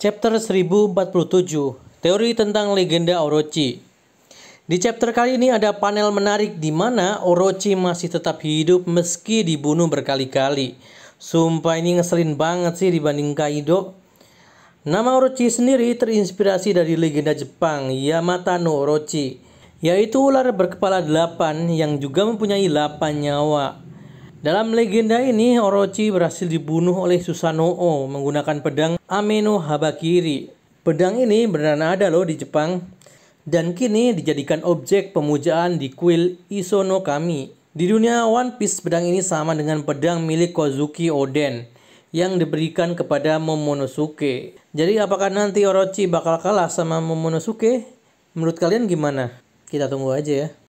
Chapter 1047 Teori tentang legenda Orochi Di chapter kali ini ada panel menarik di mana Orochi masih tetap hidup meski dibunuh berkali-kali. Sumpah ini ngeselin banget sih dibanding Kaido. Nama Orochi sendiri terinspirasi dari legenda Jepang Yamata no Orochi, yaitu ular berkepala delapan yang juga mempunyai delapan nyawa. Dalam legenda ini, Orochi berhasil dibunuh oleh Susanoo menggunakan pedang Ameno Habakiri. Pedang ini beneran ada loh di Jepang dan kini dijadikan objek pemujaan di kuil Isono Kami. Di dunia One Piece, pedang ini sama dengan pedang milik Kozuki Oden yang diberikan kepada Momonosuke. Jadi apakah nanti Orochi bakal kalah sama Momonosuke? Menurut kalian gimana? Kita tunggu aja ya.